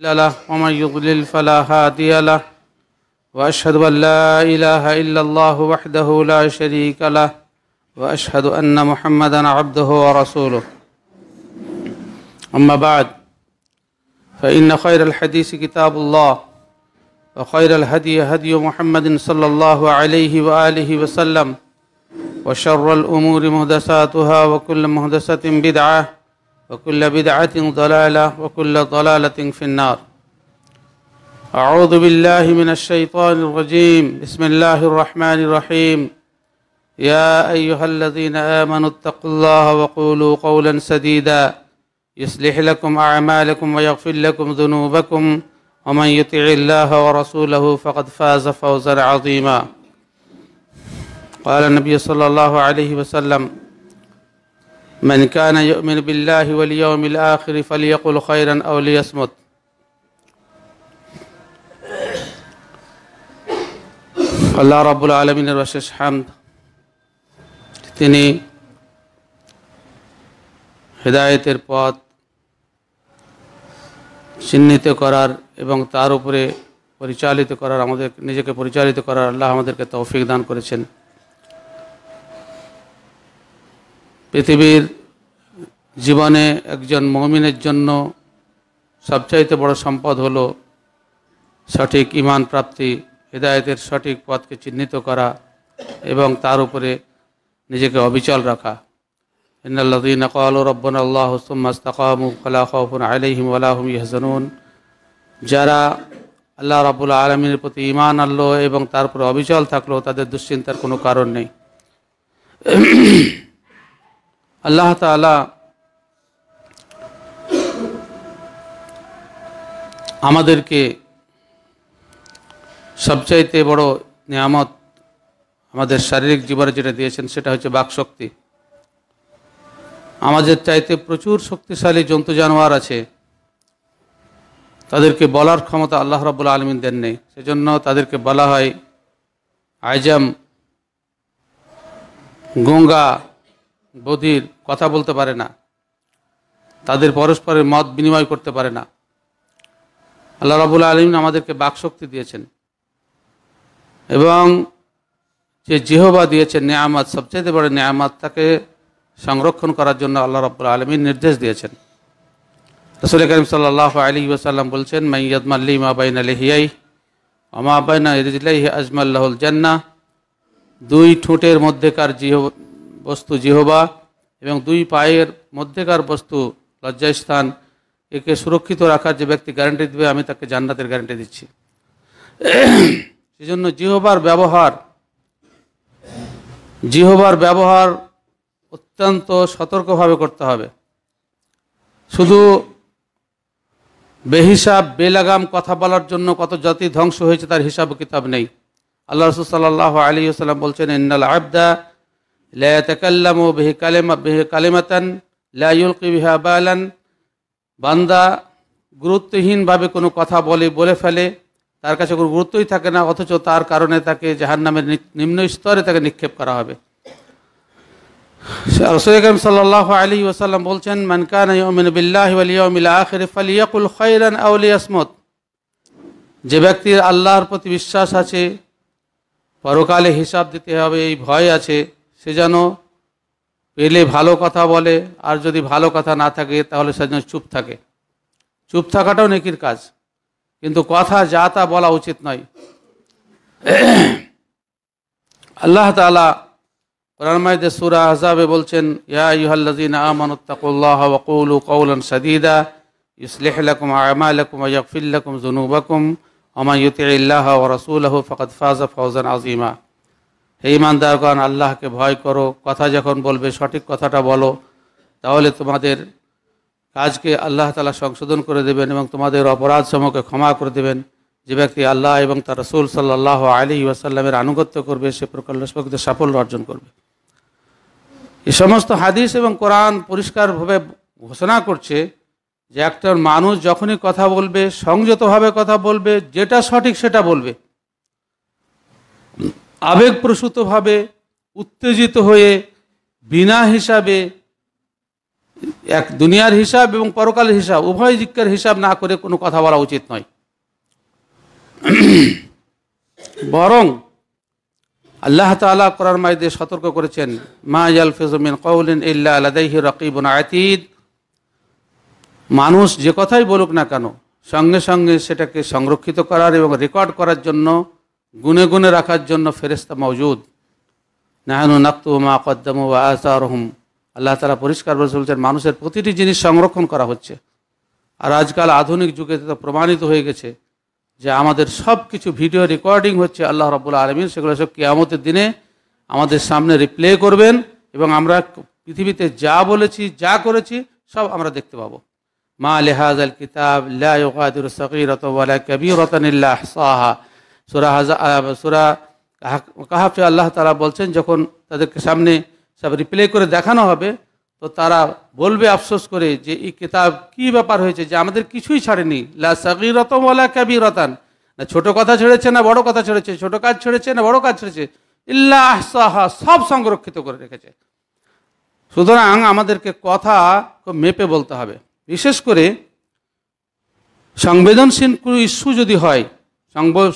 له ومن يضلل فلا هادي له واشهد ان لا اله الا الله وحده لا شريك له واشهد ان محمدا عبده ورسوله اما بعد فان خير الحديث كتاب الله وخير الهدي هدي محمد صلى الله عليه واله وسلم وشر الامور مهدساتها وكل مهدسه بدعه وكل بدعة ضلالة وكل ضلالة في النار أعوذ بالله من الشيطان الرجيم بسم الله الرحمن الرحيم يا أيها الذين آمنوا اتقوا الله وقولوا قولا سديدا يصلح لكم أعمالكم ويغفر لكم ذنوبكم ومن يطع الله ورسوله فقد فاز فوزا عظيما قال النبي صلى الله عليه وسلم من كان يؤمن بالله واليوم الآخر فليقل خيرا أو ليصمت আল্লাহ রাবুল আলমিনের অশেষ হামদ তিনি হেদায়েতের পথ চিহ্নিত করার এবং তার উপরে পরিচালিত করার আমাদের নিজেকে পরিচালিত করার আল্লাহ আমাদেরকে তৌফিক দান করেছেন পৃথিবীর জীবনে একজন মমিনের জন্য সবচাইতে বড় সম্পদ হলো সঠিক ইমান প্রাপ্তি হৃদায়তের সঠিক পথকে চিহ্নিত করা এবং তার উপরে নিজেকে অবিচল রাখা ইন্নাল্লাযীন ক্বালু আল্লাহ যারা আল্লাহ রাব্বুল আলমীর প্রতি ইমান আনলো এবং তারপরে অবিচল থাকলো তাদের দুশ্চিন্তার কোনো কারণ নেই আল্লাহ তালা আমাদেরকে সবচাইতে বড় নিয়ামত আমাদের শারীরিক জীবনে যেটা দিয়েছেন সেটা হচ্ছে বাকশক্তি আমাদের চাইতে প্রচুর শক্তিশালী জন্তু জানোয়ার আছে তাদেরকে বলার ক্ষমতা আল্লাহ রাবুল আলমিন দেন নেই সেজন্য তাদেরকে বলা হয় আইজাম গঙ্গা বধির কথা বলতে পারে না তাদের পরস্পরের মত বিনিময় করতে পারে না আল্লাহ রাবুল আলমিন আমাদেরকে বাকশক্তি দিয়েছেন এবং যে জেহবা দিয়েছেন নেয়ামাত সবচেয়ে বড় নেয়ামাত তাকে সংরক্ষণ করার জন্য আল্লাহ রাবুল আলমিন নির্দেশ দিয়েছেন রসুল করিম সাল্লাহ আলী ওসাল্লাম বলছেন মাইয়াদমাল্লি মা বাইন আলহিয়াই অমা বাইনা ইজলাই আজমাল্লাহুল জান্না দুই ঠোঁটের মধ্যেকার জিহ বস্তু জিহবা এবং দুই পায়ের মধ্যেকার বস্তু লজ্জাস্থান একে সুরক্ষিত রাখার যে ব্যক্তি গ্যারান্টি দেবে আমি তাকে জান্নাতের গ্যারান্টি দিচ্ছি সেজন্য জিহবার ব্যবহার জিহবার ব্যবহার অত্যন্ত সতর্কভাবে করতে হবে শুধু বেহিসাব বেলাগাম কথা বলার জন্য কত জাতি ধ্বংস হয়েছে তার হিসাব কিতাব নেই আল্লাহ রসুল সাল্লাহ আলী আসসালাম বলছেন ইন্নাল আবদা লাকাল্লাম বেহ কালেমা বেহ কালেমাতান লাউলকি বিহা বালান বান্দা গুরুত্বহীনভাবে কোনো কথা বলে বলে ফেলে তার কাছে কোনো গুরুত্বই থাকে না অথচ তার কারণে তাকে জাহান্নামের নামের নিম্ন স্তরে তাকে নিক্ষেপ করা হবে রসুল করিম সাল্লাহ আলী ওসাল্লাম বলছেন মানকান বিল্লাহ আলিয়মিল আখির ফালিয়াকুল খৈরান আউলি আসমত যে ব্যক্তির আল্লাহর প্রতি বিশ্বাস আছে পরকালে হিসাব দিতে হবে এই ভয় আছে সে যেন পেলে ভালো কথা বলে আর যদি ভালো কথা না থাকে তাহলে সে যেন চুপ থাকে চুপ থাকাটাও নেকির কাজ কিন্তু কথা যা তা বলা উচিত নয় আল্লাহ তালা কোরআন মাইদে সুরা আহজাবে বলছেন ইয়া ইহাল্লাদিন আমানুত্তাকুল্লাহ ওয়াকুলু কৌলন সাদিদা ইসলিহ লাকুম আমালাকুম ওয়া ইয়াগফির লাকুম যুনুবাকুম ওয়া মান ইউতি আল্লাহ ওয়া রাসূলাহু ফাকাদ ফাজা ফাওজান আযীমা হে ইমানদারগণ আল্লাহকে ভয় করো কথা যখন বলবে সঠিক কথাটা বলো তাহলে তোমাদের কাজকে আল্লাহ তালা সংশোধন করে দেবেন এবং তোমাদের অপরাধ সমকে ক্ষমা করে দেবেন যে ব্যক্তি আল্লাহ এবং তার রসুল সাল্লাহ আলী ওয়াসাল্লামের আনুগত্য করবে সে প্রকল্প সাফল্য অর্জন করবে এ সমস্ত হাদিস এবং কোরআন পরিষ্কারভাবে ঘোষণা করছে যে একটা মানুষ যখনই কথা বলবে সংযতভাবে কথা বলবে যেটা সঠিক সেটা বলবে আবেগপ্রসূতভাবে উত্তেজিত হয়ে বিনা হিসাবে এক দুনিয়ার হিসাব এবং পরকালের হিসাব উভয় জিজ্ঞার হিসাব না করে কোনো কথা বলা উচিত নয় বরং আল্লাহ তালা করার মাইদে সতর্ক করেছেন মা ইয়াল ফেজমিন কৌলিন ইল্লাহ আলাদাহি রকিবুন আতিদ মানুষ যে কথাই বলুক না কেন সঙ্গে সঙ্গে সেটাকে সংরক্ষিত করার এবং রেকর্ড করার জন্য গুনে গুনে রাখার জন্য ফেরেস্তা মজুদ নাহানু নাক্তু মা কদ্দামু আসা রহম আল্লাহ তালা পরিষ্কার বলে চলছেন মানুষের প্রতিটি জিনিস সংরক্ষণ করা হচ্ছে আর আজকাল আধুনিক যুগে তো প্রমাণিত হয়ে গেছে যে আমাদের সব কিছু ভিডিও রেকর্ডিং হচ্ছে আল্লাহ রবুল্লা আলমিন সেগুলো সব কেয়ামতের দিনে আমাদের সামনে রিপ্লে করবেন এবং আমরা পৃথিবীতে যা বলেছি যা করেছি সব আমরা দেখতে পাবো মা লেহাজ আল কিতাব লাহাদুর সকিরত কবিরতন সাহা সুরা হাজা সুরা কাহাফে আল্লাহ তারা বলছেন যখন তাদেরকে সামনে সব রিপ্লে করে দেখানো হবে তো তারা বলবে আফসোস করে যে এই কিতাব কি ব্যাপার হয়েছে যে আমাদের কিছুই ছাড়েনি লা সাগিরতম ওলা কাবিরতান না ছোট কথা ছেড়েছে না বড় কথা ছেড়েছে ছোট কাজ ছেড়েছে না বড় কাজ ছেড়েছে ইল্লা আহসাহা সব সংরক্ষিত করে রেখেছে সুতরাং আমাদেরকে কথা মেপে বলতে হবে বিশেষ করে সংবেদনশীল কোনো ইস্যু যদি হয়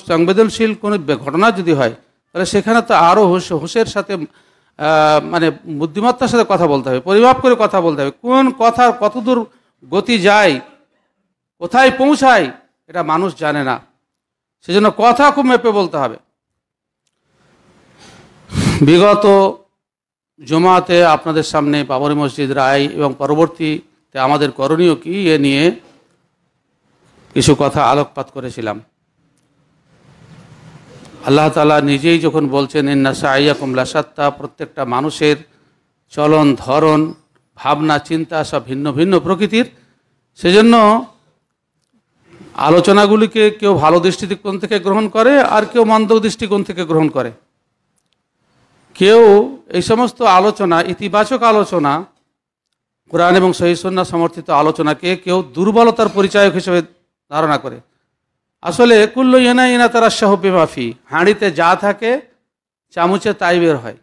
সংবেদনশীল কোনো ঘটনা যদি হয় তাহলে সেখানে তো আরও হুশ হুশের সাথে মানে বুদ্ধিমত্তার সাথে কথা বলতে হবে পরিমাপ করে কথা বলতে হবে কোন কথার কতদূর গতি যায় কোথায় পৌঁছায় এটা মানুষ জানে না সেজন্য কথা খুব মেপে বলতে হবে বিগত জমাতে আপনাদের সামনে বাবরি মসজিদ রায় এবং পরবর্তীতে আমাদের করণীয় কি এ নিয়ে কিছু কথা আলোকপাত করেছিলাম আল্লাহ তালা নিজেই যখন বলছেন ইন্নাসা আইয়াকুম লাসাত্তা প্রত্যেকটা মানুষের চলন ধরন ভাবনা চিন্তা সব ভিন্ন ভিন্ন প্রকৃতির সেজন্য আলোচনাগুলিকে কেউ ভালো দৃষ্টিকোণ থেকে গ্রহণ করে আর কেউ মন্দ দৃষ্টিকোণ থেকে গ্রহণ করে কেউ এই সমস্ত আলোচনা ইতিবাচক আলোচনা কোরআন এবং সহিসন্না সমর্থিত আলোচনাকে কেউ দুর্বলতার পরিচায়ক হিসেবে ধারণা করে আসলে কুল্লু ইনা ইনা তারা সাহবে মাফি হাঁড়িতে যা থাকে চামুচে তাই বের হয়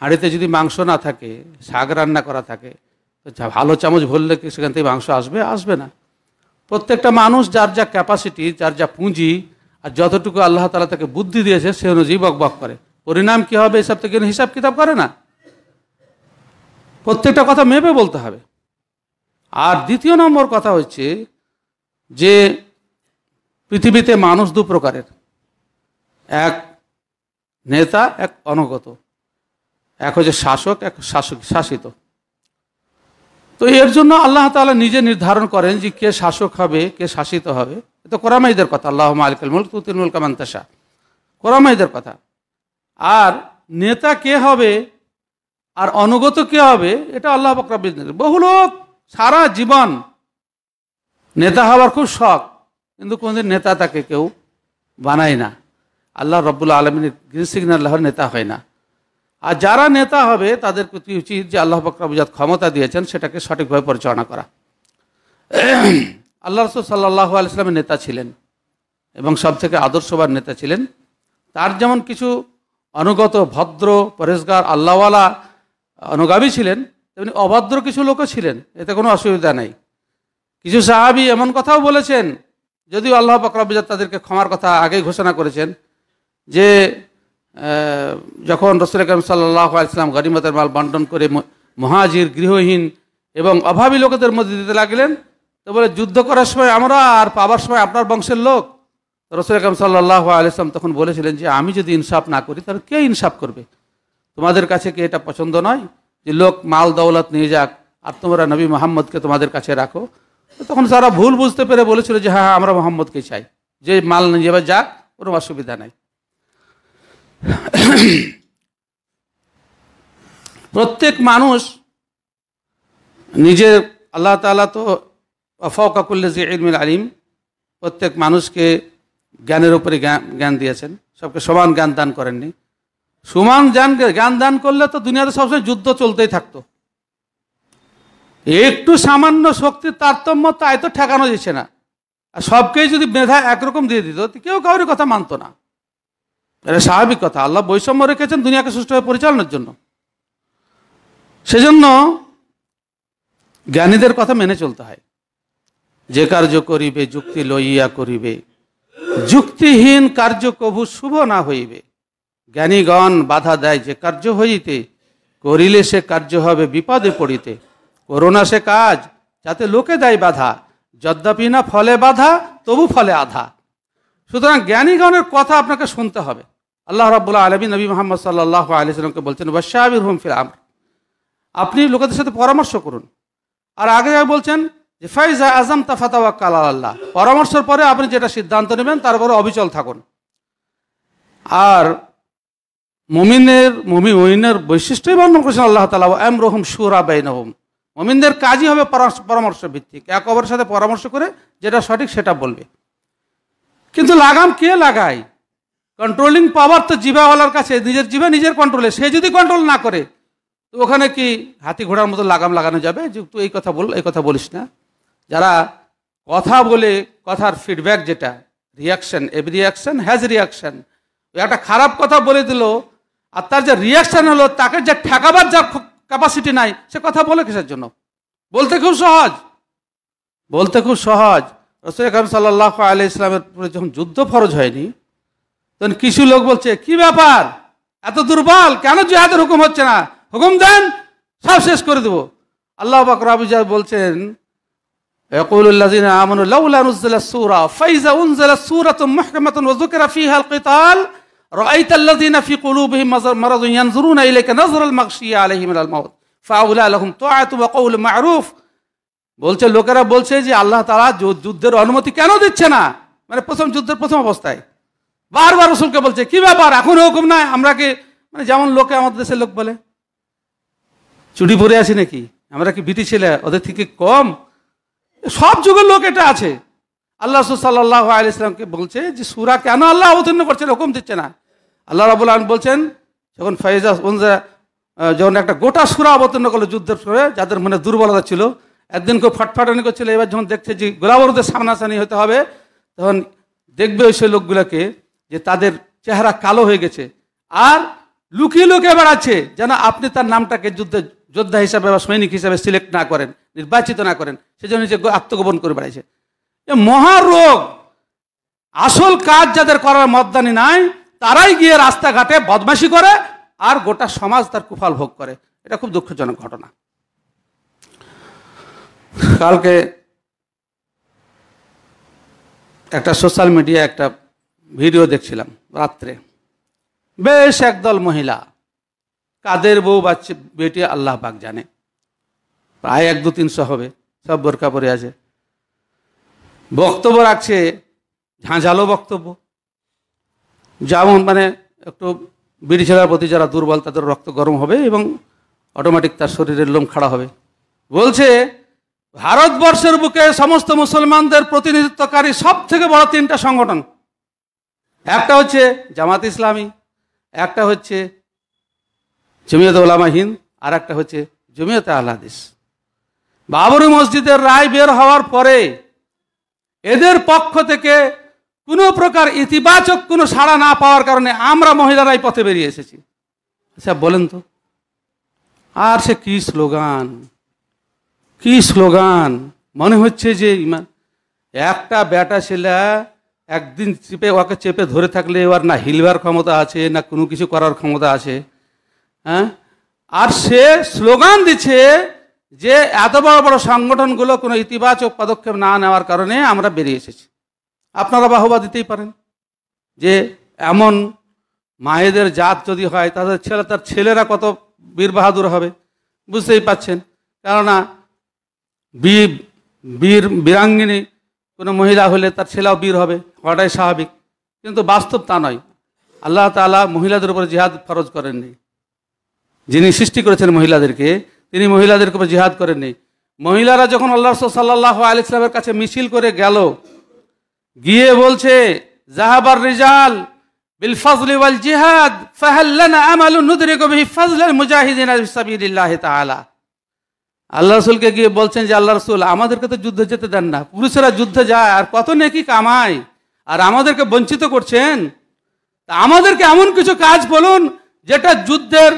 হাঁড়িতে যদি মাংস না থাকে শাক রান্না করা থাকে তো ভালো চামচ ভরলে কি সেখান থেকে মাংস আসবে আসবে না প্রত্যেকটা মানুষ যার যা ক্যাপাসিটি যার যা পুঁজি আর যতটুকু আল্লাহ তালা তাকে বুদ্ধি দিয়েছে সে অনুযায়ী বকবক করে পরিণাম কি হবে এসব থেকে হিসাব কিতাব করে না প্রত্যেকটা কথা মেপে বলতে হবে আর দ্বিতীয় নম্বর কথা হচ্ছে যে পৃথিবীতে মানুষ দু প্রকারের এক নেতা এক অনগত এক হচ্ছে শাসক এক শাসক শাসিত তো এর জন্য আল্লাহ তালা নিজে নির্ধারণ করেন যে কে শাসক হবে কে শাসিত হবে এ তো কোরামাইদের কথা আল্লাহ মালিকাল মুল তুতির মুল কামান্তাসা কোরামাইদের কথা আর নেতা কে হবে আর অনুগত কে হবে এটা আল্লাহ বকরাবিদ বহু লোক সারা জীবন নেতা হওয়ার খুব শখ কিন্তু কোনোদিন নেতা তাকে কেউ বানায় না আল্লাহ রব্বুল আলমিনের গ্রিন সিগনাল্লাহর নেতা হয় না আর যারা নেতা হবে তাদের প্রতি উচিত যে আল্লাহ বকরাবুজাত ক্ষমতা দিয়েছেন সেটাকে সঠিকভাবে পরিচালনা করা আল্লাহ রসুল সাল্লাহ ইসলামের নেতা ছিলেন এবং সব থেকে আদর্শবার নেতা ছিলেন তার যেমন কিছু অনুগত ভদ্র পরেশগার আল্লাহওয়ালা অনুগামী ছিলেন তেমনি অভদ্র কিছু লোকও ছিলেন এতে কোনো অসুবিধা নাই কিছু সাহাবি এমন কথাও বলেছেন যদিও আল্লাহ পাকরাবিজাত তাদেরকে ক্ষমার কথা আগেই ঘোষণা করেছেন যে যখন রসুল আকরম সাল্লাহ আলসালাম গরিমতের মাল বন্টন করে মহাজির গৃহহীন এবং অভাবী লোকেদের মধ্যে দিতে লাগলেন তো বলে যুদ্ধ করার সময় আমরা আর পাবার সময় আপনার বংশের লোক রসুল আকরম সাল্লাহ আলসালাম তখন বলেছিলেন যে আমি যদি ইনসাফ না করি তাহলে কে ইনসাফ করবে তোমাদের কাছে কি এটা পছন্দ নয় যে লোক মাল দৌলত নিয়ে যাক আর তোমরা নবী মোহাম্মদকে তোমাদের কাছে রাখো তখন তারা ভুল বুঝতে পেরে বলেছিল যে হ্যাঁ, হ্যাঁ আমরা মোহাম্মদকে চাই যে মাল নিয়ে যা কোনো অসুবিধা নাই প্রত্যেক মানুষ নিজের আল্লাহ তালা তো যে ইলমিল আলিম প্রত্যেক মানুষকে জ্ঞানের উপরে জ্ঞান দিয়েছেন সবকে সমান জ্ঞান দান করেননি সমান জ্ঞান জ্ঞান দান করলে তো দুনিয়াতে সবসময় যুদ্ধ চলতেই থাকতো একটু সামান্য শক্তির তারতম্য তাই তো ঠেকানো যাচ্ছে না আর সবকেই যদি মেধা একরকম দিয়ে দিত কেউ কাউরি কথা মানতো না এটা স্বাভাবিক কথা আল্লাহ বৈষম্য রেখেছেন দুনিয়াকে সুষ্ঠুভাবে পরিচালনার জন্য সেজন্য জ্ঞানীদের কথা মেনে চলতে হয় যে কার্য করিবে যুক্তি লইয়া করিবে যুক্তিহীন কার্য কবু শুভ না হইবে জ্ঞানীগণ বাধা দেয় যে কার্য হইতে করিলে সে কার্য হবে বিপদে পড়িতে করোনা সে কাজ যাতে লোকে দেয় বাধা যদ্যপি না ফলে বাধা তবু ফলে আধা সুতরাং জ্ঞানীগণের কথা আপনাকে শুনতে হবে আল্লাহ রাবুল্লাহ আলমী নবী মোহাম্মদ সাল্লাহ আলিয়াকে বলছেন বাসাবির হুম ফির আমর আপনি লোকেদের সাথে পরামর্শ করুন আর আগে বলছেন যে ফাইজা আজম তাফাতাওয়া কালাল আল্লাহ পরামর্শের পরে আপনি যেটা সিদ্ধান্ত নেবেন তার উপরে অবিচল থাকুন আর মমিনের মমি ওইনের বৈশিষ্ট্যই বর্ণন করেছেন আল্লাহ তালা এম রহম সুরা বাইন মমিনদের কাজই হবে পরামর্শ ভিত্তিক এক অপরের সাথে পরামর্শ করে যেটা সঠিক সেটা বলবে কিন্তু লাগাম কে লাগায় কন্ট্রোলিং পাওয়ার তো জিভাওয়ালার কাছে নিজের জিভা নিজের কন্ট্রোলে সে যদি কন্ট্রোল না করে তো ওখানে কি হাতি ঘোড়ার মতো লাগাম লাগানো যাবে যে তুই এই কথা বল এই কথা বলিস না যারা কথা বলে কথার ফিডব্যাক যেটা reaction every reaction has reaction একটা খারাপ কথা বলে দিল আর তার যে রিয়াকশন হলো তাকে যে ঠেকাবার যা ক্যাপাসিটি নাই সে কথা বলে কিসের জন্য বলতে খুব সহজ বলতে খুব সহজ রসুল আকরম সাল্লাহ আলি ইসলামের যখন যুদ্ধ ফরজ হয়নি তখন কিছু লোক বলছে কি ব্যাপার এত দুর্বল কেন জিহাদের হুকুম হচ্ছে না হুকুম দেন সব শেষ করে দেবো আল্লাহ বাকর আবুজা বলছেন আমনুল্লাহ সুরা ফাইজা উনজালা সুরাত মহকমাতুন ওয়া যুকিরা ফিহা আল কিতাল رأيت الذين في قلوبهم مرض ينظرون إليك نظر المغشية عليه من الموت فأولى لهم طاعة وقول معروف বলছে লোকেরা বলছে যে আল্লাহ তারা যুদ্ধের অনুমতি কেন দিচ্ছে না মানে প্রথম যুদ্ধের প্রথম অবস্থায় বারবার রসুলকে বলছে কি ব্যাপার এখন হুকুম না আমরা কি মানে যেমন লোকে আমাদের দেশের লোক বলে চুরি পরে আছি নাকি আমরা কি বিটি ছেলে ওদের থেকে কম সব যুগের লোক এটা আছে আল্লাহ সাল্লাহ আলিয়াকে বলছে যে সুরা কেন আল্লাহ অবতীর্ণ করছে হুকুম দিচ্ছে না আল্লাহ রাবুল আলম বলছেন যখন ফয়েজা যখন একটা গোটা সুরা অবতীর্ণ করলো যুদ্ধের সুরে যাদের মনে দুর্বলতা ছিল একদিন কেউ ফটফাটানি করছিল এবার যখন দেখছে যে গোলাবরুদের সামনাসামনি হতে হবে তখন দেখবে ওই সেই লোকগুলোকে যে তাদের চেহারা কালো হয়ে গেছে আর লুকিয়ে লুকিয়ে বেড়াচ্ছে যেন আপনি তার নামটাকে যুদ্ধে যোদ্ধা হিসাবে বা সৈনিক হিসাবে সিলেক্ট না করেন নির্বাচিত না করেন সেজন্য যে আত্মগোপন করে বেড়াইছে মহারোগ আসল কাজ যাদের করার মতদানি নাই তারাই গিয়ে রাস্তাঘাটে বদমাসি করে আর গোটা সমাজ তার কুফাল ভোগ করে এটা খুব দুঃখজনক ঘটনা কালকে একটা সোশ্যাল মিডিয়া একটা ভিডিও দেখছিলাম রাত্রে বেশ একদল মহিলা কাদের বউ বাচ্চা বেটি আল্লাহ পাক জানে প্রায় এক দু তিনশো হবে সব বোরকা পরে আছে বক্তব্য রাখছে ঝাঁঝালো বক্তব্য যেমন মানে একটু বিড়ি প্রতি যারা দুর্বল তাদের রক্ত গরম হবে এবং অটোমেটিক তার শরীরের লোম খাড়া হবে বলছে ভারতবর্ষের বুকে সমস্ত মুসলমানদের প্রতিনিধিত্বকারী সব থেকে বড় তিনটা সংগঠন একটা হচ্ছে জামাত ইসলামী একটা হচ্ছে জমিয়ত ওলামা হিন্দ আর একটা হচ্ছে জমিয়ত আহ্লাদিস বাবরি মসজিদের রায় বের হওয়ার পরে এদের পক্ষ থেকে কোনো প্রকার ইতিবাচক কোনো সাড়া না পাওয়ার কারণে আমরা মহিলারাই পথে বেরিয়ে এসেছি আচ্ছা বলেন তো আর সে কি স্লোগান কি স্লোগান মনে হচ্ছে যে ইমান একটা ব্যাটা ছেলে একদিন চেপে ওকে চেপে ধরে থাকলে এবার না হিলবার ক্ষমতা আছে না কোনো কিছু করার ক্ষমতা আছে হ্যাঁ আর সে স্লোগান দিচ্ছে যে এত বড় বড় সংগঠনগুলো কোনো ইতিবাচক পদক্ষেপ না নেওয়ার কারণে আমরা বেরিয়ে এসেছি আপনারা বাহবা দিতেই পারেন যে এমন মায়েদের জাত যদি হয় তাদের ছেলে তার ছেলেরা কত বীর বাহাদুর হবে বুঝতেই পাচ্ছেন কেননা বীর বীর বীরাঙ্গিনী কোনো মহিলা হলে তার ছেলেও বীর হবে হওয়াটাই স্বাভাবিক কিন্তু বাস্তব তা নয় আল্লাহ তালা মহিলাদের উপর জিহাদ ফরজ করেননি যিনি সৃষ্টি করেছেন মহিলাদেরকে তিনি মহিলাদের উপর জিহাদ করেননি মহিলারা যখন আল্লাহ সাল্লাহ আলি ইসলামের কাছে মিছিল করে গেল গিয়ে বলছে জাহাবার রিজাল বিল ফজলি ওয়াল জিহাদ ফাহাল্লানা আমালু নুদরিকু বিহি ফাজলাল মুজাহিদিনা ফিসাবিলিল্লাহি তাআলা আল্লাহ রসুলকে গিয়ে বলছেন যে আল্লাহ রসুল আমাদেরকে তো যুদ্ধে যেতে দেন না পুরুষেরা যুদ্ধে যায় আর কত নেকি কামায় আর আমাদেরকে বঞ্চিত করছেন তা আমাদেরকে এমন কিছু কাজ বলুন যেটা যুদ্ধের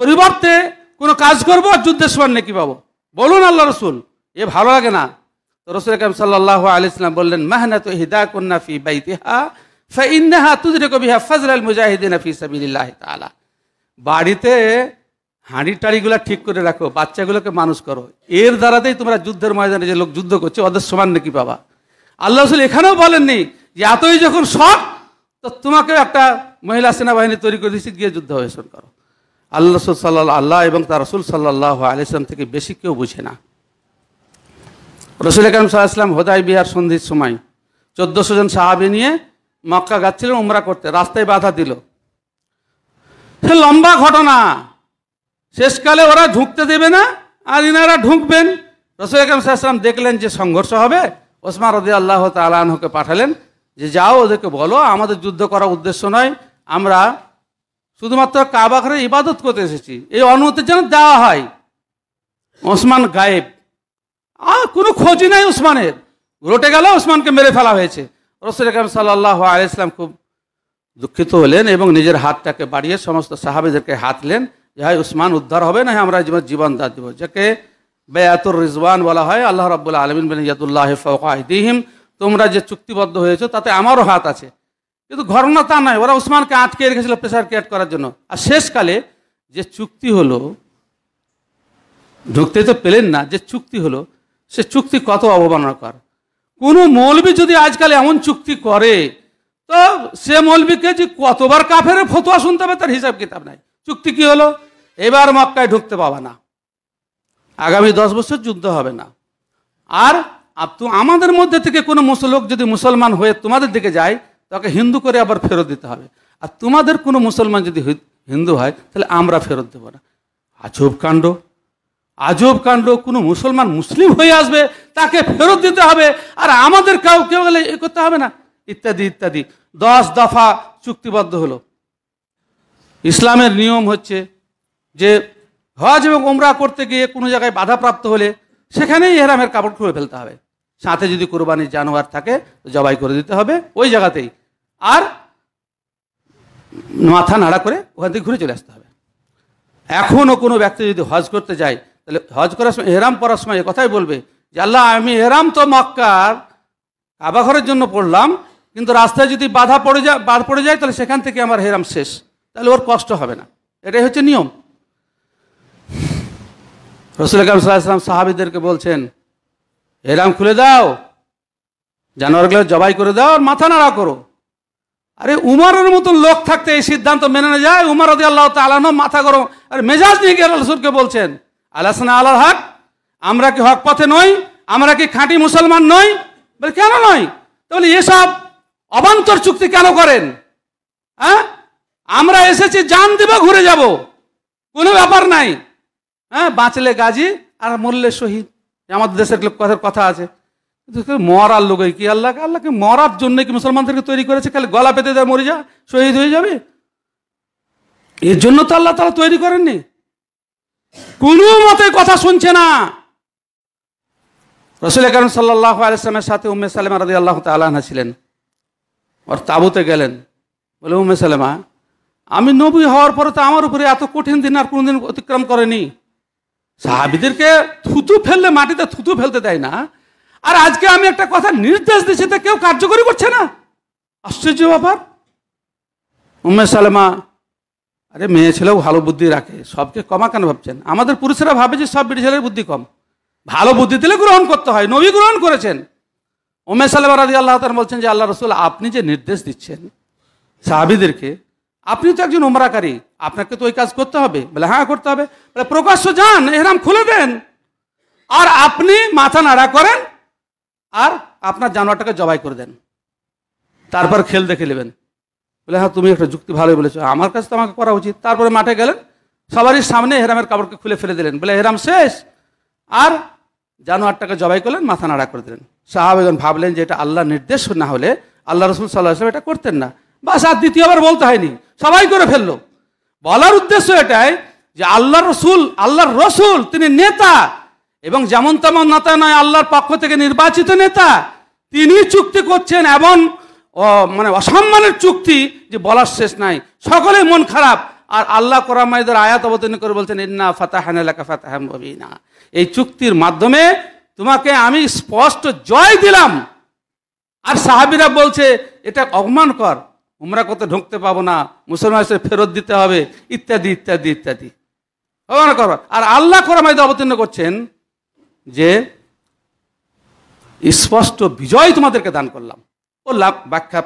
পরিবর্তে কোনো কাজ করবো আর যুদ্ধের সমান নেকি পাবো বলুন আল্লাহ রসুল এ ভালো লাগে না তো রসুল কাম সাল্লাহ আলিয়াল্লাম বললেন মাহনাত হিদা কন্যা ফি বাইতিহা ফাইন্নাহা তুদরে কবিহা ফজল আল মুজাহিদিন ফি বাড়িতে হাঁড়ি টাড়িগুলা ঠিক করে রাখো বাচ্চাগুলোকে মানুষ করো এর দ্বারাতেই তোমরা যুদ্ধের ময়দানে যে লোক যুদ্ধ করছে ওদের সমান নাকি বাবা আল্লাহ রসুল এখানেও বলেননি যে এতই যখন শখ তো তোমাকে একটা মহিলা সেনাবাহিনী তৈরি করে দিয়েছি গিয়ে যুদ্ধ অবেশন করো আল্লাহ রসুল সাল্লাহ আল্লাহ এবং তার রসুল সাল্লাহ আলিয়াল্লাম থেকে বেশি কেউ বুঝে না রসুল আকরম আসলাম হোদাই বিহার সন্ধির সময় চোদ্দশো জন সাহাবি নিয়ে মক্কা যাচ্ছিল উমরা করতে রাস্তায় বাধা দিল সে লম্বা ঘটনা শেষকালে ওরা ঢুকতে দেবে না আর ইনারা ঢুকবেন রসুল আকরম ইসলাম দেখলেন যে সংঘর্ষ হবে ওসমান রদি আল্লাহ তালাহকে পাঠালেন যে যাও ওদেরকে বলো আমাদের যুদ্ধ করার উদ্দেশ্য নয় আমরা শুধুমাত্র কাবাঘরে ইবাদত করতে এসেছি এই অনুমতি যেন দেওয়া হয় ওসমান গায়েব আর কোনো খোঁজ নাই উসমানের রোটে গেল উসমানকে মেরে ফেলা হয়েছে রসুল আকরম সাল্লাহ আলাইসলাম খুব দুঃখিত হলেন এবং নিজের হাতটাকে বাড়িয়ে সমস্ত সাহাবিদেরকে হাতলেন যে হয় উসমান উদ্ধার হবে না আমরা জীবন জীবন দা দিব যাকে বেয়াতুর রিজওয়ান বলা হয় আল্লাহ রবুল্লা আলমিন বিন ইয়াদুল্লাহ ফওকাহিদিহিম তোমরা যে চুক্তিবদ্ধ হয়েছো তাতে আমারও হাত আছে কিন্তু ঘটনা তা নয় ওরা উসমানকে আটকে রেখেছিল প্রেশার ক্রিয়েট করার জন্য আর শেষকালে যে চুক্তি হলো ঢুকতে তো পেলেন না যে চুক্তি হলো সে চুক্তি কত অবমাননাকর কোনো মৌলবি যদি আজকাল এমন চুক্তি করে তো সে মৌলবিকে যে কতবার কাফের ফতোয়া শুনতে হবে তার হিসাব কিতাব নাই চুক্তি কি হলো এবার মক্কায় ঢুকতে পাবা না আগামী দশ বছর যুদ্ধ হবে না আর তো আমাদের মধ্যে থেকে কোনো মুসলক যদি মুসলমান হয়ে তোমাদের দিকে যায় তাকে হিন্দু করে আবার ফেরত দিতে হবে আর তোমাদের কোনো মুসলমান যদি হিন্দু হয় তাহলে আমরা ফেরত দেবো না আজব কাণ্ড আজব কাণ্ড কোনো মুসলমান মুসলিম হয়ে আসবে তাকে ফেরত দিতে হবে আর আমাদের কাউ কেউ এ করতে হবে না ইত্যাদি ইত্যাদি দশ দফা চুক্তিবদ্ধ হলো ইসলামের নিয়ম হচ্ছে যে হজ এবং ওমরা করতে গিয়ে কোনো জায়গায় বাধাপ্রাপ্ত হলে সেখানেই এহরামের কাপড় খুলে ফেলতে হবে সাথে যদি কোরবানির জানোয়ার থাকে জবাই করে দিতে হবে ওই জায়গাতেই আর মাথা নাড়া করে ওখান থেকে ঘুরে চলে আসতে হবে এখনও কোনো ব্যক্তি যদি হজ করতে যায় তাহলে হজ করার সময় এহরাম পড়ার সময় কথাই বলবে যে আল্লাহ আমি এহরাম তো মক্কার আবাঘরের জন্য পড়লাম কিন্তু রাস্তায় যদি বাধা পড়ে যায় বাদ পড়ে যায় তাহলে সেখান থেকে আমার হেরাম শেষ তাহলে ওর কষ্ট হবে না এটাই হচ্ছে নিয়ম রসুল কাম সাল্লাম সাহাবিদেরকে বলছেন হেরাম খুলে দাও জানোয়ারগুলো জবাই করে দাও আর মাথা নাড়া করো আরে উমারের মতন লোক থাকতে এই সিদ্ধান্ত মেনে না যায় উমার আদি আল্লাহ তালানো মাথা করো আর মেজাজ নিয়ে গিয়ে রসুলকে বলছেন আলাসনা আলাল হক আমরা কি হক পথে নই আমরা কি খাঁটি মুসলমান নই বলে কেন নয় তাহলে এসব অবান্তর চুক্তি কেন করেন হ্যাঁ আমরা এসেছি জান দেব ঘুরে যাব কোনো ব্যাপার নাই হ্যাঁ বাঁচলে গাজী আর মরলে শহীদ আমাদের দেশের লোক কথার কথা আছে মরার লোক কি আল্লাহকে আল্লাহকে মরার জন্য কি মুসলমানদেরকে তৈরি করেছে খালি গলা পেতে যায় মরে যা শহীদ হয়ে যাবে এর জন্য তো আল্লাহ তারা তৈরি করেননি কোনো মতে কথা শুনছে না রসুল করিম সাল্লাহ আলসালামের সাথে উম্মে সালেমা রাজি আল্লাহ তালাহা ছিলেন ওর তাবুতে গেলেন বলে উম্মে সালেমা আমি নবী হওয়ার পরে তো আমার উপরে এত কঠিন দিন আর কোনোদিন অতিক্রম করেনি সাহাবিদেরকে থুতু ফেললে মাটিতে থুতু ফেলতে দেয় না আর আজকে আমি একটা কথা নির্দেশ দিচ্ছি তা কেউ কার্যকরী করছে না আশ্চর্য ব্যাপার উম্মে সালেমা আরে মেয়ে ছেলেও ভালো বুদ্ধি রাখে সবকে কমা কেন ভাবছেন আমাদের পুরুষেরা ভাবে যে সব বিটি ছেলের বুদ্ধি কম ভালো বুদ্ধি দিলে গ্রহণ করতে হয় নবী গ্রহণ করেছেন উমেশ আল্লাহ রাজি আল্লাহ তার বলছেন যে আল্লাহ রসুল আপনি যে নির্দেশ দিচ্ছেন সাহাবিদেরকে আপনি তো একজন উমরাকারী আপনাকে তো ওই কাজ করতে হবে বলে হ্যাঁ করতে হবে বলে প্রকাশ্য যান এরাম খুলে দেন আর আপনি মাথা নাড়া করেন আর আপনার জানোয়ারটাকে জবাই করে দেন তারপর খেল দেখে নেবেন বলে হ্যাঁ তুমি একটা যুক্তি ভালোই বলেছো আমার কাছে তো আমাকে করা উচিত তারপরে মাঠে গেলেন সবারই সামনে হেরামের কাপড়কে খুলে ফেলে দিলেন বলে হেরাম শেষ আর জানোয়ারটাকে জবাই করলেন মাথা নাড়া করে দিলেন একজন ভাবলেন যে এটা আল্লাহ নির্দেশ না হলে আল্লাহ রসুল সাল্লাহ আসলাম এটা করতেন না বা আর দ্বিতীয়বার বলতে হয়নি সবাই করে ফেললো বলার উদ্দেশ্য এটাই যে আল্লাহ রসুল আল্লাহর রসুল তিনি নেতা এবং যেমন তেমন নেতা নয় আল্লাহর পক্ষ থেকে নির্বাচিত নেতা তিনি চুক্তি করছেন এমন মানে অসম্মানের চুক্তি যে বলার শেষ নাই সকলেই মন খারাপ আর আল্লাহ কোরআমাইদের আয়াত অবতীর্ণ করে বলছেন ইন্না ফাতাহান এলাকা ফাতাহাম না এই চুক্তির মাধ্যমে তোমাকে আমি স্পষ্ট জয় দিলাম আর সাহাবিরা বলছে এটা অপমান কর উমরা কত ঢুকতে পাবো না মুসলমান ফেরত দিতে হবে ইত্যাদি ইত্যাদি ইত্যাদি অপমান কর আর আল্লাহ কোরআমাইদ অবতীর্ণ করছেন যে স্পষ্ট বিজয় তোমাদেরকে দান করলাম লাভ ব্যাখ্যা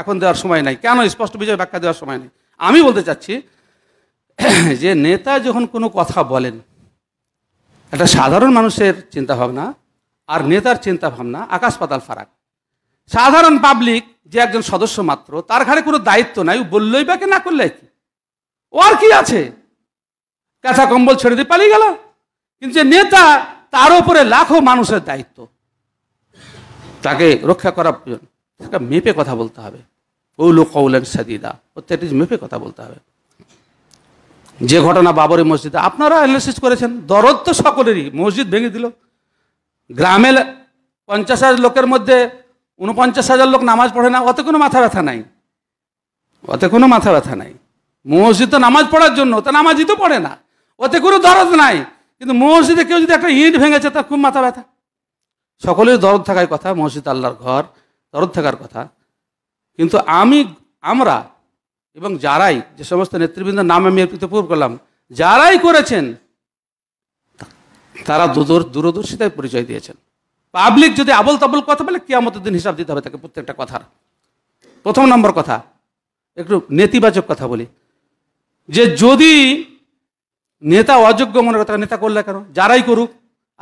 এখন দেওয়ার সময় নাই কেন স্পষ্ট বিষয়ে ব্যাখ্যা দেওয়ার সময় নেই আমি বলতে চাচ্ছি যে নেতা যখন কোনো কথা বলেন একটা সাধারণ মানুষের চিন্তাভাবনা আর নেতার চিন্তাভাবনা আকাশ পাতাল ফারাক সাধারণ পাবলিক যে একজন সদস্য মাত্র তার ঘাড়ে কোনো দায়িত্ব নাই বললই কে না করলে কি ও আর কি আছে কাঁচা কম্বল ছেড়ে দিয়ে পালিয়ে গেল কিন্তু যে নেতা তার উপরে লাখো মানুষের দায়িত্ব তাকে রক্ষা করা প্রয়োজন একটা মেপে কথা বলতে হবে ওলো কৌলেন সাদিদা প্রত্যেকটি মেপে কথা বলতে হবে যে ঘটনা বাবরের মসজিদে আপনারা অ্যানালিসিস করেছেন দরদ তো সকলেরই মসজিদ ভেঙে দিল গ্রামের পঞ্চাশ হাজার লোকের মধ্যে উনপঞ্চাশ হাজার লোক নামাজ পড়ে না অত কোনো মাথা ব্যথা নাই অত কোনো মাথা ব্যথা নাই মসজিদ তো নামাজ পড়ার জন্য তা নামাজই তো পড়ে না অত কোনো দরদ নাই কিন্তু মসজিদে কেউ যদি একটা ইট ভেঙেছে তার খুব মাথা ব্যথা সকলের দরদ থাকার কথা মসজিদ আল্লাহর ঘর দরদ থাকার কথা কিন্তু আমি আমরা এবং যারাই যে সমস্ত নেতৃবৃন্দের নাম আমি পূর্ব করলাম যারাই করেছেন তারা দুদূর দূরদর্শিতায় পরিচয় দিয়েছেন পাবলিক যদি আবল তাবল কথা বলে কেয়ামতের দিন হিসাব দিতে হবে তাকে প্রত্যেকটা কথার প্রথম নম্বর কথা একটু নেতিবাচক কথা বলি যে যদি নেতা অযোগ্য মনে করো নেতা করলে কেন যারাই করুক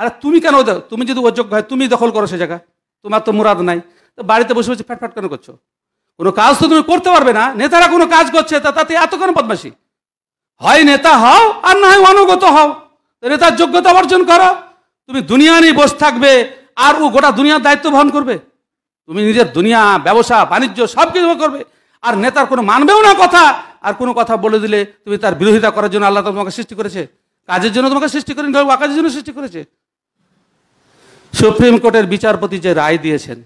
আরে তুমি কেন তুমি যদি অযোগ্য হয় তুমি দখল করো সে জায়গা তোমার তো মুরাদ নাই তো বাড়িতে বসে বসে ফ্যাটফ্যাট কেন করছো কোনো কাজ তো তুমি করতে পারবে না নেতারা কোনো কাজ করছে তা তাতে এত কেন বদমাসি হয় নেতা হও আর না হয় অনুগত হও নেতার যোগ্যতা অর্জন করো তুমি দুনিয়া নিয়ে বসে থাকবে আর ও গোটা দুনিয়ার দায়িত্ব বহন করবে তুমি নিজের দুনিয়া ব্যবসা বাণিজ্য সব কিছু করবে আর নেতার কোনো মানবেও না কথা আর কোনো কথা বলে দিলে তুমি তার বিরোধিতা করার জন্য আল্লাহ তোমাকে সৃষ্টি করেছে কাজের জন্য তোমাকে সৃষ্টি করেনি কাজের জন্য সৃষ্টি করেছে সুপ্রিম কোর্টের বিচারপতি যে রায় দিয়েছেন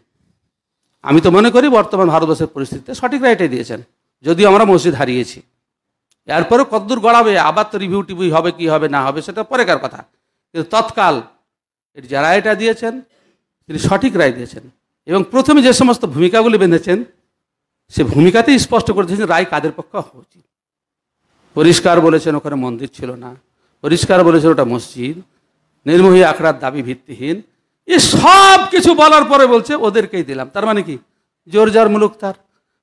আমি তো মনে করি বর্তমান ভারতবর্ষের পরিস্থিতিতে সঠিক রায়টাই দিয়েছেন যদিও আমরা মসজিদ হারিয়েছি এরপরে কতদূর গড়াবে আবার তো রিভিউ টিভি হবে কি হবে না হবে সেটা পরেকার কথা কিন্তু তৎকাল যারা এটা দিয়েছেন তিনি সঠিক রায় দিয়েছেন এবং প্রথমে যে সমস্ত ভূমিকাগুলি বেঁধেছেন সে ভূমিকাতেই স্পষ্ট করে দিয়েছেন রায় কাদের পক্ষে হওয়া উচিত পরিষ্কার বলেছেন ওখানে মন্দির ছিল না পরিষ্কার বলেছেন ওটা মসজিদ নির্মোহী আখড়ার দাবি ভিত্তিহীন এ সব কিছু বলার পরে বলছে ওদেরকেই দিলাম তার মানে কি জোর জার মুলুক তার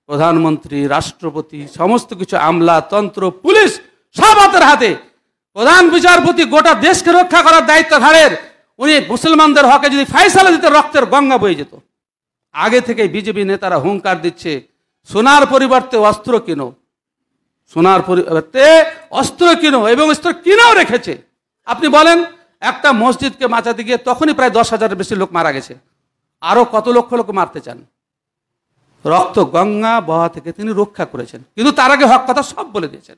প্রধানমন্ত্রী রাষ্ট্রপতি সমস্ত কিছু আমলা তন্ত্র পুলিশ সব হাতের হাতে প্রধান বিচারপতি গোটা দেশকে রক্ষা করার দায়িত্ব ধারের উনি মুসলমানদের হকে যদি ফাইসালা দিতে রক্তের গঙ্গা বয়ে যেত আগে থেকে বিজেপি নেতারা হুঙ্কার দিচ্ছে সোনার পরিবর্তে অস্ত্র কিনো সোনার পরিবর্তে অস্ত্র কিনো এবং অস্ত্র কিনেও রেখেছে আপনি বলেন একটা মসজিদকে বাঁচাতে গিয়ে তখনই প্রায় দশ হাজারের বেশি লোক মারা গেছে আরও কত লক্ষ লোক মারতে চান রক্ত গঙ্গা বহা থেকে তিনি রক্ষা করেছেন কিন্তু তার আগে হক কথা সব বলে দিয়েছেন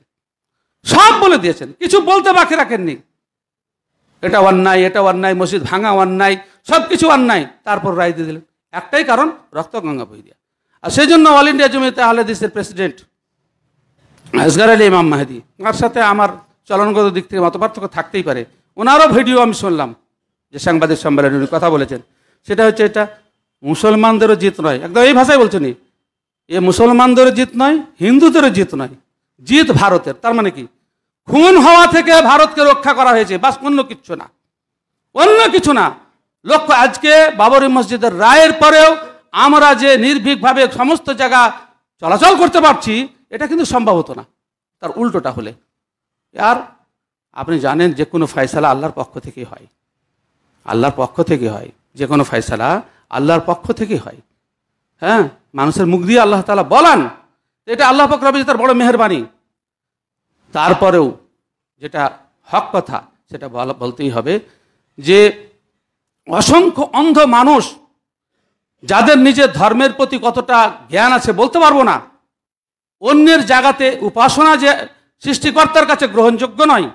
সব বলে দিয়েছেন কিছু বলতে বাকি রাখেননি এটা অন্যায় এটা অন্যায় মসজিদ ভাঙা অন্যায় সব কিছু অন্যায় তারপর রায় দিয়ে দিলেন একটাই কারণ রক্ত গঙ্গা বই দিয়া আর সেই জন্য অল ইন্ডিয়া জমিতে আহলেদিসের প্রেসিডেন্ট আসগার আলী ইমাম মাহাদি তার সাথে আমার চলনগত দিক থেকে পার্থক্য থাকতেই পারে ওনারও ভিডিও আমি শুনলাম যে সাংবাদিক সম্মেলনে উনি কথা বলেছেন সেটা হচ্ছে এটা মুসলমানদেরও জিত নয় একদম এই ভাষায় বলছেন এ মুসলমানদেরও জিত নয় হিন্দুদেরও জিত নয় জিত ভারতের তার মানে কি খুন হওয়া থেকে ভারতকে রক্ষা করা হয়েছে বাস অন্য কিচ্ছু না অন্য কিছু না লক্ষ্য আজকে বাবরি মসজিদের রায়ের পরেও আমরা যে নির্ভীকভাবে সমস্ত জায়গা চলাচল করতে পারছি এটা কিন্তু সম্ভব হতো না তার উল্টোটা হলে আর আপনি জানেন যে কোনো ফয়সালা আল্লাহর পক্ষ থেকে হয় আল্লাহর পক্ষ থেকে হয় যে কোনো ফয়সালা আল্লাহর পক্ষ থেকে হয় হ্যাঁ মানুষের মুখ দিয়ে আল্লাহ তালা বলান এটা আল্লাহ পক্ষ রবি তার বড় মেহরবানি তারপরেও যেটা হক কথা সেটা বলতেই হবে যে অসংখ্য অন্ধ মানুষ যাদের নিজের ধর্মের প্রতি কতটা জ্ঞান আছে বলতে পারবো না অন্যের জায়গাতে উপাসনা যে সৃষ্টিকর্তার কাছে গ্রহণযোগ্য নয়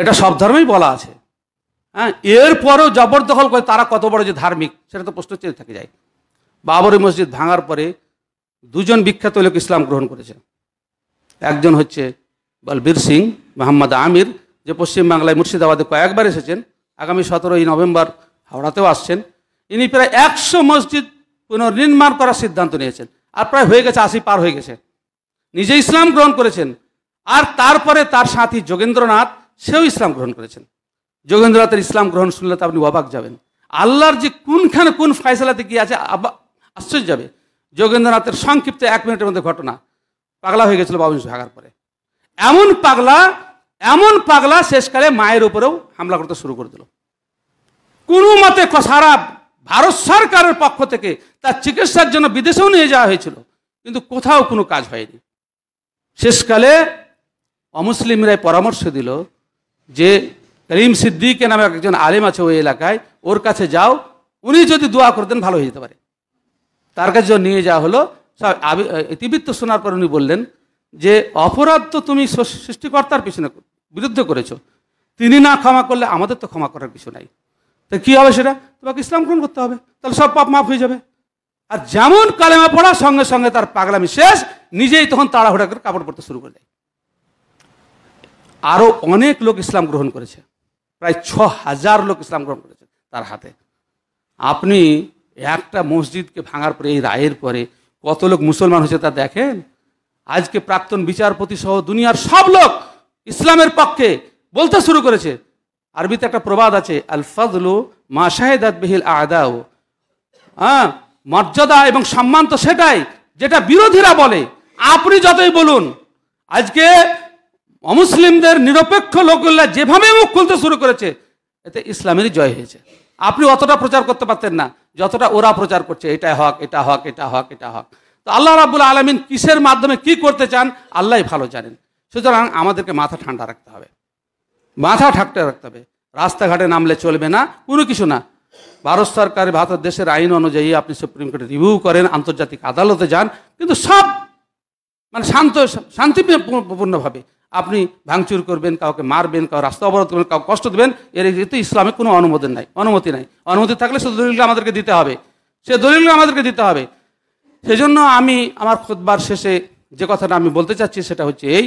এটা সব ধর্মেই বলা আছে হ্যাঁ এরপরেও জবরদখল করে তারা কত বড় যে ধার্মিক সেটা তো প্রশ্ন চেয়ে থেকে যায় বাবরি মসজিদ ভাঙার পরে দুজন বিখ্যাত লোক ইসলাম গ্রহণ করেছে একজন হচ্ছে বলবীর সিং মোহাম্মদ আমির যে পশ্চিমবাংলায় মুর্শিদাবাদে কয়েকবার এসেছেন আগামী সতেরোই নভেম্বর হাওড়াতেও আসছেন ইনি প্রায় একশো মসজিদ পুনর্নির্মাণ করার সিদ্ধান্ত নিয়েছেন আর প্রায় হয়ে গেছে আশি পার হয়ে গেছে নিজে ইসলাম গ্রহণ করেছেন আর তারপরে তার সাথী যোগেন্দ্রনাথ সেও ইসলাম গ্রহণ করেছেন যোগেন্দ্রনাথের ইসলাম গ্রহণ শুনলে তো আপনি অবাক যাবেন আল্লাহর যে কোনখানে কোন ফায়সালাতে গিয়ে আছে আশ্চর্য যাবে যোগেন্দ্রনাথের সংক্ষিপ্ত এক মিনিটের মধ্যে ঘটনা পাগলা হয়ে গেছিল বাবুন ভাগার পরে এমন পাগলা এমন পাগলা শেষকালে মায়ের উপরেও হামলা করতে শুরু করে দিল কোনো মতে সারা ভারত সরকারের পক্ষ থেকে তার চিকিৎসার জন্য বিদেশেও নিয়ে যাওয়া হয়েছিল কিন্তু কোথাও কোনো কাজ হয়নি শেষকালে অমুসলিমরাই পরামর্শ দিল যে করিম সিদ্দিকে নামে একজন আলেম আছে ওই এলাকায় ওর কাছে যাও উনি যদি দোয়া করতেন ভালো হয়ে যেতে পারে তার কাছে যখন নিয়ে যাওয়া হলো ইতিবৃত্ত শোনার পর উনি বললেন যে অপরাধ তো তুমি সৃষ্টিকর্তার পিছনে বিরুদ্ধে করেছো তিনি না ক্ষমা করলে আমাদের তো ক্ষমা করার কিছু নাই তা কী হবে সেটা তোমাকে ইসলাম গ্রহণ করতে হবে তাহলে সব পাপ মাফ হয়ে যাবে আর যেমন কালেমা পড়া সঙ্গে সঙ্গে তার পাগলামি শেষ নিজেই তখন তাড়াহুড়া করে কাপড় পড়তে শুরু করে দেয় আরও অনেক লোক ইসলাম গ্রহণ করেছে প্রায় ছ হাজার লোক ইসলাম গ্রহণ করেছে তার হাতে আপনি একটা মসজিদকে ভাঙার পরে এই রায়ের পরে কত লোক মুসলমান হয়েছে তা দেখেন আজকে প্রাক্তন বিচারপতি সহ দুনিয়ার সব লোক ইসলামের পক্ষে বলতে শুরু করেছে আরবিতে একটা প্রবাদ আছে আল ফজলু মা শাহেদাত বিহিল আদাও হ্যাঁ মর্যাদা এবং সম্মান তো সেটাই যেটা বিরোধীরা বলে আপনি যতই বলুন আজকে অমুসলিমদের নিরপেক্ষ লোকগুলা যেভাবে মুখ খুলতে শুরু করেছে এতে ইসলামেরই জয় হয়েছে আপনি অতটা প্রচার করতে পারতেন না যতটা ওরা প্রচার করছে এটা হক এটা হক এটা হক এটা হক তো আল্লাহ রাবুল আলমিন কিসের মাধ্যমে কি করতে চান আল্লাহ ভালো জানেন সুতরাং আমাদেরকে মাথা ঠান্ডা রাখতে হবে মাথা ঠাকটা রাখতে হবে রাস্তাঘাটে নামলে চলবে না কোনো কিছু না ভারত সরকার ভারত দেশের আইন অনুযায়ী আপনি সুপ্রিম কোর্টে রিভিউ করেন আন্তর্জাতিক আদালতে যান কিন্তু সব মানে শান্ত শান্তিপূর্ণভাবে আপনি ভাঙচুর করবেন কাউকে মারবেন কাউ রাস্তা অবরোধ করবেন কাউকে কষ্ট দেবেন এর তো ইসলামে কোনো অনুমোদন নাই অনুমতি নাই অনুমতি থাকলে সে দলিলগুলো আমাদেরকে দিতে হবে সে দলিলগুলো আমাদেরকে দিতে হবে সেজন্য আমি আমার খোদবার শেষে যে কথাটা আমি বলতে চাচ্ছি সেটা হচ্ছে এই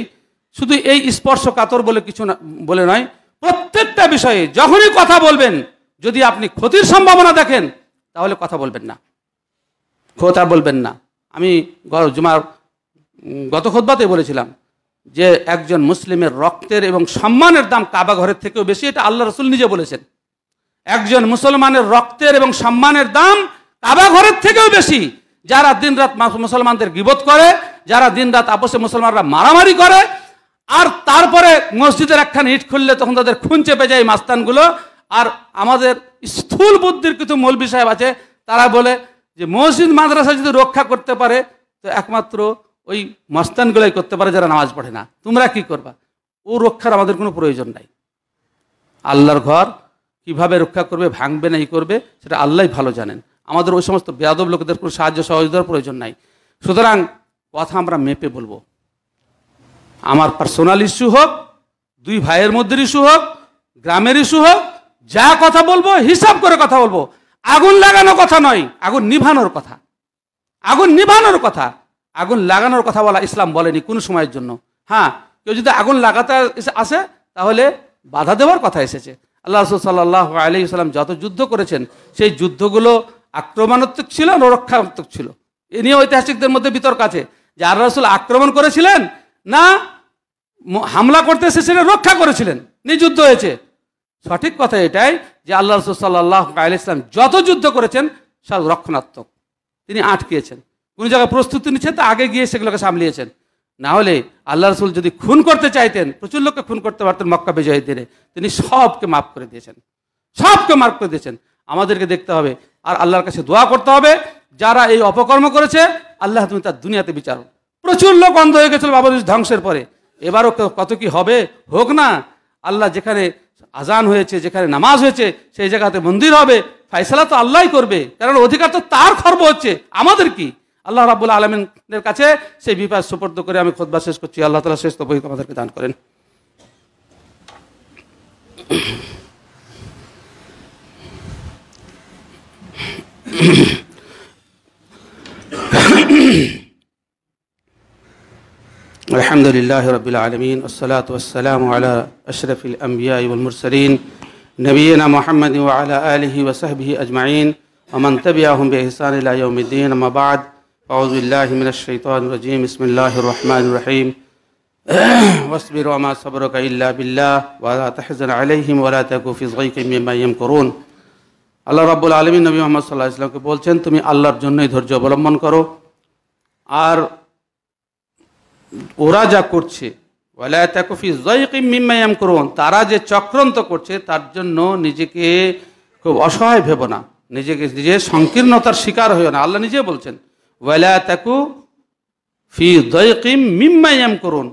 শুধু এই স্পর্শ কাতর বলে কিছু না বলে নয় প্রত্যেকটা বিষয়ে যখনই কথা বলবেন যদি আপনি ক্ষতির সম্ভাবনা দেখেন তাহলে কথা বলবেন না কথা বলবেন না আমি জুমার গত খোদবাতে বলেছিলাম যে একজন মুসলিমের রক্তের এবং সম্মানের দাম কাবা ঘরের থেকেও বেশি এটা আল্লাহ রসুল নিজে বলেছেন একজন মুসলমানের রক্তের এবং সম্মানের দাম কাবা ঘরের থেকেও বেশি যারা দিনরাত মুসলমানদের গিবত করে যারা দিনরাত আপসে মুসলমানরা মারামারি করে আর তারপরে মসজিদের একখানে ইট খুললে তখন তাদের খুন চেপে যায় মাস্তানগুলো আর আমাদের স্থূল বুদ্ধির কিছু মূল সাহেব আছে তারা বলে যে মসজিদ মাদ্রাসা যদি রক্ষা করতে পারে তো একমাত্র ওই মস্তানগুলোই করতে পারে যারা নামাজ পড়ে না তোমরা কি করবা ও রক্ষার আমাদের কোনো প্রয়োজন নাই আল্লাহর ঘর কিভাবে রক্ষা করবে ভাঙবে না ই করবে সেটা আল্লাহ ভালো জানেন আমাদের ওই সমস্ত বেয়াদব লোকেদের কোনো সাহায্য সহযোগিতার প্রয়োজন নাই সুতরাং কথা আমরা মেপে বলবো আমার পার্সোনাল ইস্যু হোক দুই ভাইয়ের মধ্যে ইস্যু হোক গ্রামের ইস্যু হোক যা কথা বলবো হিসাব করে কথা বলবো আগুন লাগানোর কথা নয় আগুন নিভানোর কথা আগুন নিভানোর কথা আগুন লাগানোর কথা বলা ইসলাম বলেনি কোনো সময়ের জন্য হ্যাঁ কেউ যদি আগুন লাগাতে আসে তাহলে বাধা দেওয়ার কথা এসেছে আল্লাহ রসুল সাল্লাহ আলি সাল্লাম যত যুদ্ধ করেছেন সেই যুদ্ধগুলো আক্রমণাত্মক ছিল না রক্ষাত্মক ছিল এ নিয়ে ঐতিহাসিকদের মধ্যে বিতর্ক আছে যে আর রসুল আক্রমণ করেছিলেন না হামলা করতে এসেছিলেন রক্ষা করেছিলেন যুদ্ধ হয়েছে সঠিক কথা এটাই যে আল্লাহ রসুল সাল্লাহ আলি ইসলাম যত যুদ্ধ করেছেন সব রক্ষণাত্মক তিনি আটকিয়েছেন কোন জায়গায় প্রস্তুতি নিচ্ছেন তো আগে গিয়ে সেগুলোকে সামলিয়েছেন না হলে আল্লাহ রসুল যদি খুন করতে চাইতেন প্রচুর লোককে খুন করতে পারতেন মক্কা বিজয়ের দিনে তিনি সবকে মাফ করে দিয়েছেন সবকে মাফ করে দিয়েছেন আমাদেরকে দেখতে হবে আর আল্লাহর কাছে দোয়া করতে হবে যারা এই অপকর্ম করেছে আল্লাহ তুমি তার দুনিয়াতে বিচারো প্রচুর লোক অন্ধ হয়ে গেছিল বাবা ধ্বংসের পরে এবারও কত কি হবে হোক না আল্লাহ যেখানে আজান হয়েছে যেখানে নামাজ হয়েছে সেই জায়গাতে মন্দির হবে ফাইসলা তো আল্লাহ করবে কারণ অধিকার তো তার খর্ব হচ্ছে আমাদের কি আল্লাহ রাবুল আলমিনের কাছে সেই বিপাস সুপর্দ করে আমি খোদবা শেষ করছি আল্লাহ তালা শেষ তবহি আমাদেরকে দান করেন الحمد لله رب العالمين والصلاة والسلام على أشرف الأنبياء والمرسلين نبينا محمد وعلى آله وصحبه أجمعين ومن تبعهم بإحسان إلى يوم الدين أما بعد আউজবিল্লাহিমিনশাইতানরজিম ইসমিল্লাহ রহমান রহিম ওয়াসবির ওমা সবরক ইল্লা বিল্লাহ ওয়ালা তাহজান আলাইহিম ওয়ালা তাকু ফি যাইকিম মিম্মা ইয়ামকুরুন আল্লাহ রাব্বুল আলামিন নবী মুহাম্মদ সাল্লাল্লাহু সাল্লামকে বলছেন তুমি আল্লাহর জন্যই ধৈর্য অবলম্বন করো আর ওরা যা করছে তারা যে চক্রান্ত করছে তার জন্য নিজেকে খুব অসহায় ভেব না নিজেকে নিজে সংকীর্ণতার শিকার হইও না আল্লাহ নিজে বলছেন ওয়ালা তাকু ফি দয়কিম মিম্মায়াম করুন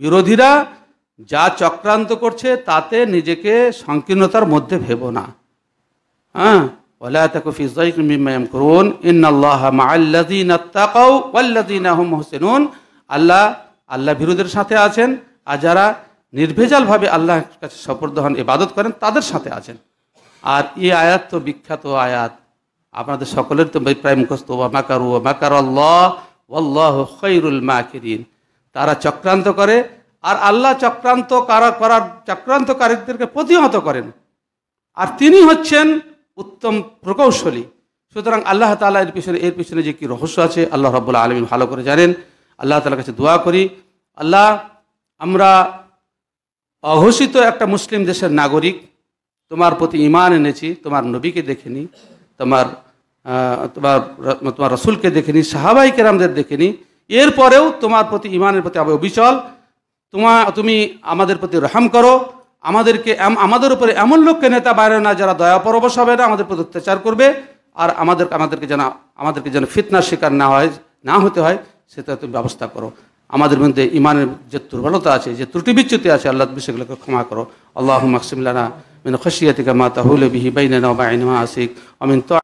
বিরোধীরা যা চক্রান্ত করছে তাতে নিজেকে সংকীর্ণতার মধ্যে ভেব না হ্যাঁ ওয়ালা তাকু ফি দয়কিম মিম্মায়াম করুন ইন্নাল্লাহ মাআল্লাযীনা তাকাউ ওয়াল্লাযীনা হুম মুহসিনুন আল্লাহ আল্লাহ বিরোধীর সাথে আছেন আর যারা নির্ভেজালভাবে আল্লাহর কাছে সপর্দ হন ইবাদত করেন তাদের সাথে আছেন আর এই আয়াত তো বিখ্যাত আয়াত আপনাদের সকলের তো প্রায় মুখস্থ ওয়া মাকার ও মাকার আল্লাহ আল্লাহ খৈরুল মাকিরিন তারা চক্রান্ত করে আর আল্লাহ চক্রান্ত কারা করার চক্রান্তকারীদেরকে প্রতিহত করেন আর তিনি হচ্ছেন উত্তম প্রকৌশলী সুতরাং আল্লাহ তালা এর পিছনে এর পিছনে যে কি রহস্য আছে আল্লাহ রব্বুল্লা আলমী ভালো করে জানেন আল্লাহ তালার কাছে দোয়া করি আল্লাহ আমরা অঘোষিত একটা মুসলিম দেশের নাগরিক তোমার প্রতি ইমান এনেছি তোমার নবীকে দেখেনি তোমার তোমার তোমার রসুলকে দেখেনি সাহাবাই কেরামদের দেখেনি এরপরেও তোমার প্রতি ইমানের প্রতি আবহ অবিচল তোমার তুমি আমাদের প্রতি রহম করো আমাদেরকে আমাদের উপরে এমন লোককে নেতা বাইরে না যারা দয়া পরবশ হবে না আমাদের প্রতি অত্যাচার করবে আর আমাদের আমাদেরকে যেন আমাদেরকে যেন ফিতনার শিকার না হয় না হতে হয় সেটা তুমি ব্যবস্থা করো আমাদের মধ্যে ইমানের যে দুর্বলতা আছে যে ত্রুটি বিচ্যুতি আছে আল্লাহ তুমি সেগুলোকে ক্ষমা করো আল্লাহ মাকসিমলানা মিন থেকে মাতা হুলে বিহি বাইনা বাইনা আসিক অমিন তো